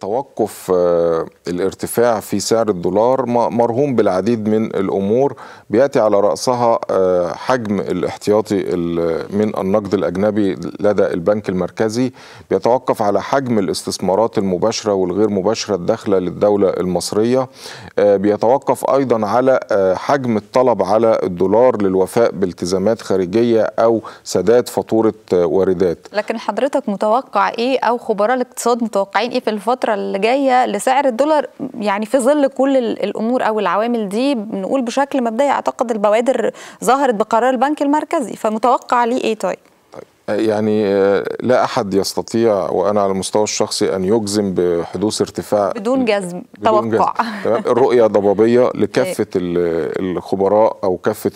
توقف آه، الارتفاع في سعر الدولار مرهون بالعديد من الامور بياتي على راسها آه، حجم الاحتياطي من النقد الاجنبي لدى البنك المركزي بيتوقف على حجم الاستثمارات المباشره والغير مباشره الداخله للدوله المصريه آه، بيتوقف ايضا على حجم الطلب على الدولار للوفاء بالتزامات خارجيه او سداد فاتوره واردات لكن حضرتك متوقع ايه او خبراء الاقتصاد متوقعين ايه في الف... الفتره اللي جايه لسعر الدولار يعني في ظل كل الامور او العوامل دي بنقول بشكل مبدئي اعتقد البوادر ظهرت بقرار البنك المركزي فمتوقع ليه ايه طيب؟ يعني آه، لا احد يستطيع وانا على المستوى الشخصي ان يجزم بحدوث ارتفاع بدون جزم بدون توقع جزم. الرؤيه ضبابيه لكافه إيه. الخبراء او كافه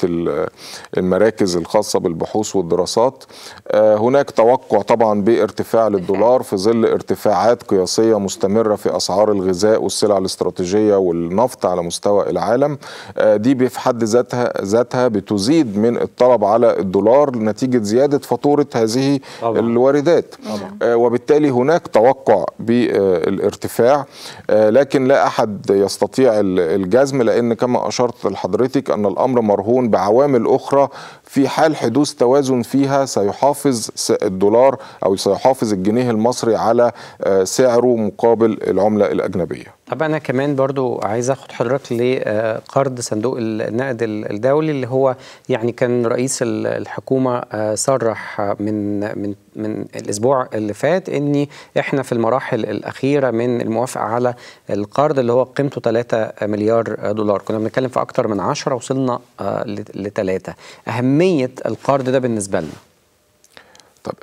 المراكز الخاصه بالبحوث والدراسات آه، هناك توقع طبعا بارتفاع للدولار في ظل ارتفاعات قياسيه مستمره في اسعار الغذاء والسلع الاستراتيجيه والنفط على مستوى العالم آه، دي في حد ذاتها ذاتها بتزيد من الطلب على الدولار نتيجه زياده فاتوره هذه طبعا. الواردات طبعا. آه، وبالتالي هناك توقع بالارتفاع آه، لكن لا أحد يستطيع الجزم لأن كما أشرت لحضرتك أن الأمر مرهون بعوامل أخرى في حال حدوث توازن فيها سيحافظ الدولار أو سيحافظ الجنيه المصري على آه، سعره مقابل العملة الأجنبية طب انا كمان برضو عايز اخد حضرتك لقرض آه، صندوق النقد الدولي اللي هو يعني كان رئيس الحكومه آه، صرح من من من الاسبوع اللي فات ان احنا في المراحل الاخيره من الموافقه على القرض اللي هو قيمته 3 مليار دولار كنا بنتكلم في اكتر من 10 وصلنا آه، لثلاثه اهميه القرض ده بالنسبه لنا طب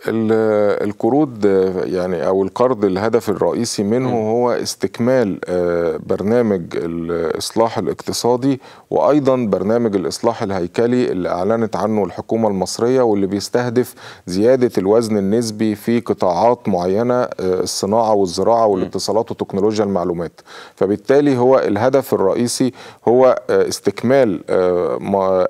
القروض يعني او القرض الهدف الرئيسي منه م. هو استكمال آه، برنامج الاصلاح الاقتصادي وايضا برنامج الاصلاح الهيكلي اللي اعلنت عنه الحكومه المصريه واللي بيستهدف زياده الوزن النسبي في قطاعات معينه آه، الصناعه والزراعه والاتصالات وتكنولوجيا المعلومات فبالتالي هو الهدف الرئيسي هو آه، استكمال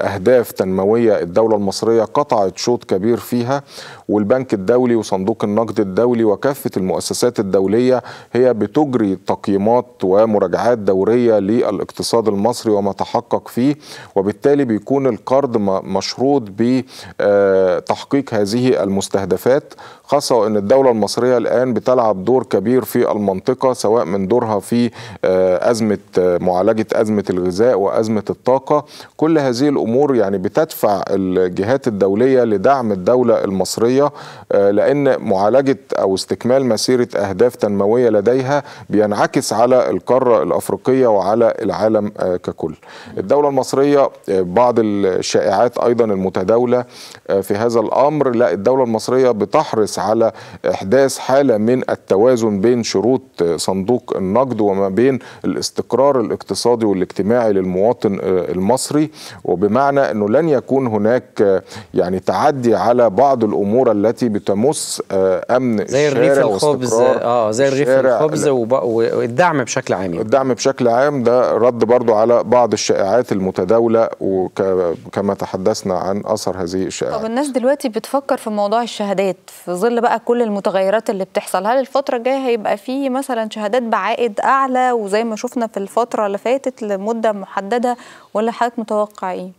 اهداف تنمويه الدوله المصريه قطعت شوط كبير فيها و والبنك الدولي وصندوق النقد الدولي وكافة المؤسسات الدولية هي بتجري تقييمات ومراجعات دورية للاقتصاد المصري وما تحقق فيه وبالتالي بيكون القرض مشروط بتحقيق آه، هذه المستهدفات خاصة وأن الدولة المصرية الآن بتلعب دور كبير في المنطقة سواء من دورها في آه، أزمة آه، معالجة أزمة الغذاء وأزمة الطاقة كل هذه الأمور يعني بتدفع الجهات الدولية لدعم الدولة المصرية آه، لان معالجه او استكمال مسيره اهداف تنمويه لديها بينعكس على القاره الافريقيه وعلى العالم آه، ككل. الدوله المصريه آه، بعض الشائعات ايضا المتداوله في هذا الامر لا الدوله المصريه بتحرص على احداث حاله من التوازن بين شروط صندوق النقد وما بين الاستقرار الاقتصادي والاجتماعي للمواطن المصري وبمعنى انه لن يكون هناك يعني تعدي على بعض الامور التي بتمس آه، امن زي الريف الخبز اه زي الريف الخبز والدعم بشكل عام يعني. الدعم بشكل عام ده رد برضو على بعض الشائعات المتداوله وكما تحدثنا عن اثر هذه الشائعات طب الناس دلوقتي بتفكر في موضوع الشهادات في ظل بقى كل المتغيرات اللي بتحصل هل الفتره الجايه هيبقى في مثلا شهادات بعائد اعلى وزي ما شفنا في الفتره اللي فاتت لمده محدده ولا حضرتك متوقع ايه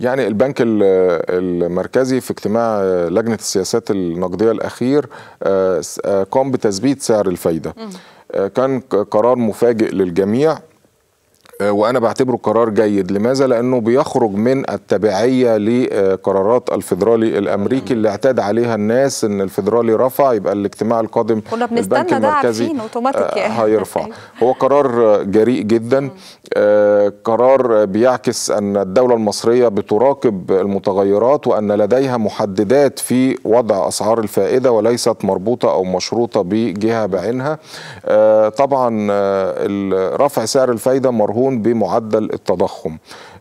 يعني البنك المركزي في اجتماع آه، لجنة السياسات النقدية الأخير آه، آه، قام بتثبيت سعر الفايدة كان قرار مفاجئ للجميع آه، وانا بعتبره قرار جيد لماذا لانه بيخرج من التبعيه لقرارات الفيدرالي الامريكي اللي اعتاد عليها الناس ان الفيدرالي رفع يبقى الاجتماع القادم كنا بنستنى البنك المركزي آه، يعني. هيرفع أيوة. هو قرار جريء جدا آه، قرار بيعكس ان الدوله المصريه بتراقب المتغيرات وان لديها محددات في وضع اسعار الفائده وليست مربوطه او مشروطه بجهه بعينها طبعا رفع سعر الفائده مرهون يكون بمعدل التضخم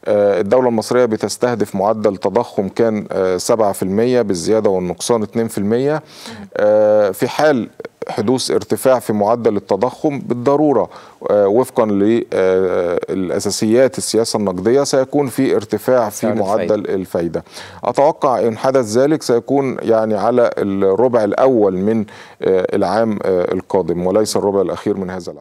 آه، الدولة المصرية بتستهدف معدل تضخم كان 7% آه، بالزيادة والنقصان 2% آه، في حال حدوث ارتفاع في معدل التضخم بالضروره وفقا للاساسيات السياسه النقديه سيكون في ارتفاع في معدل الفايده. اتوقع ان حدث ذلك سيكون يعني على الربع الاول من العام القادم وليس الربع الاخير من هذا العام.